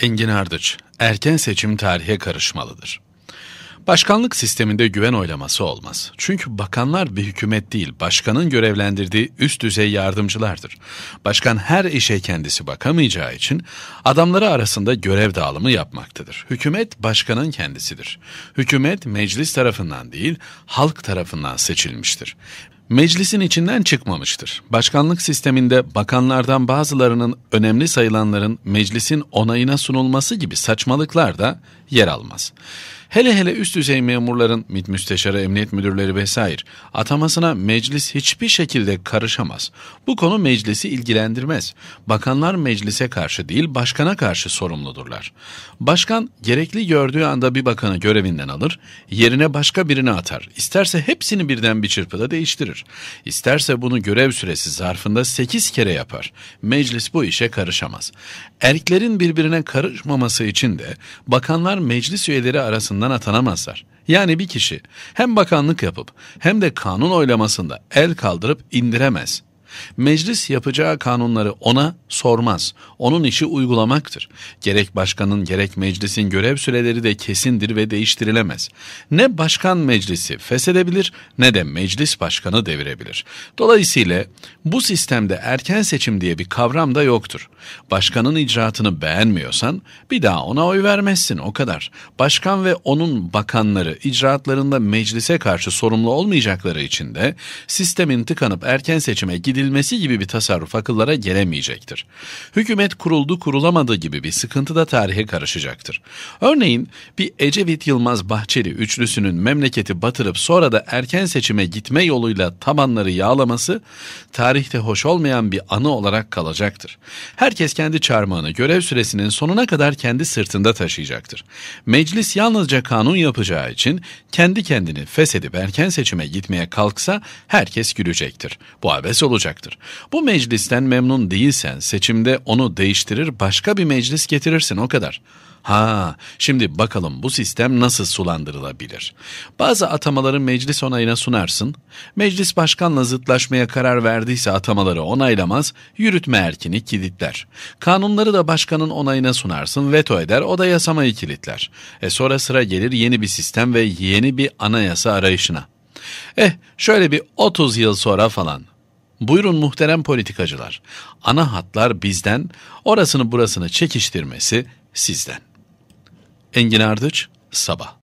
Engin Ardıç, erken seçim tarihe karışmalıdır. Başkanlık sisteminde güven oylaması olmaz. Çünkü bakanlar bir hükümet değil, başkanın görevlendirdiği üst düzey yardımcılardır. Başkan her işe kendisi bakamayacağı için adamları arasında görev dağılımı yapmaktadır. Hükümet başkanın kendisidir. Hükümet meclis tarafından değil, halk tarafından seçilmiştir meclisin içinden çıkmamıştır. Başkanlık sisteminde bakanlardan bazılarının önemli sayılanların meclisin onayına sunulması gibi saçmalıklar da yer almaz. Hele hele üst düzey memurların, MİT müsteşarı, emniyet müdürleri vesaire atamasına meclis hiçbir şekilde karışamaz. Bu konu meclisi ilgilendirmez. Bakanlar meclise karşı değil, başkana karşı sorumludurlar. Başkan gerekli gördüğü anda bir bakanı görevinden alır, yerine başka birini atar. İsterse hepsini birden bir çırpıda değiştirir verir. İsterse bunu görev süresi zarfında 8 kere yapar. Meclis bu işe karışamaz. Erklerin birbirine karışmaması için de bakanlar meclis üyeleri arasından atanamazlar. Yani bir kişi hem bakanlık yapıp hem de kanun oylamasında el kaldırıp indiremez. Meclis yapacağı kanunları ona sormaz. Onun işi uygulamaktır. Gerek başkanın gerek meclisin görev süreleri de kesindir ve değiştirilemez. Ne başkan meclisi feshedebilir ne de meclis başkanı devirebilir. Dolayısıyla bu sistemde erken seçim diye bir kavram da yoktur. Başkanın icraatını beğenmiyorsan bir daha ona oy vermezsin o kadar. Başkan ve onun bakanları icraatlarında meclise karşı sorumlu olmayacakları için de sistemin tıkanıp erken seçime gidilmesi edilmesi gibi bir tasarruf akıllara gelemeyecektir. Hükümet kuruldu kurulamadı gibi bir sıkıntı da tarihe karışacaktır. Örneğin bir Ecevit Yılmaz Bahçeli üçlüsünün memleketi batırıp sonra da erken seçime gitme yoluyla tabanları yağlaması tarihte hoş olmayan bir anı olarak kalacaktır. Herkes kendi çarmığını görev süresinin sonuna kadar kendi sırtında taşıyacaktır. Meclis yalnızca kanun yapacağı için kendi kendini feshedip erken seçime gitmeye kalksa herkes gülecektir. Bu abes olacak olacaktır. Bu meclisten memnun değilsen seçimde onu değiştirir başka bir meclis getirirsin o kadar. Ha, şimdi bakalım bu sistem nasıl sulandırılabilir? Bazı atamaları meclis onayına sunarsın. Meclis başkanla zıtlaşmaya karar verdiyse atamaları onaylamaz, yürütme erkini kilitler. Kanunları da başkanın onayına sunarsın, veto eder, o da yasamayı kilitler. E sonra sıra gelir yeni bir sistem ve yeni bir anayasa arayışına. Eh, şöyle bir 30 yıl sonra falan Buyurun muhterem politikacılar, ana hatlar bizden, orasını burasını çekiştirmesi sizden. Engin Ardıç, Sabah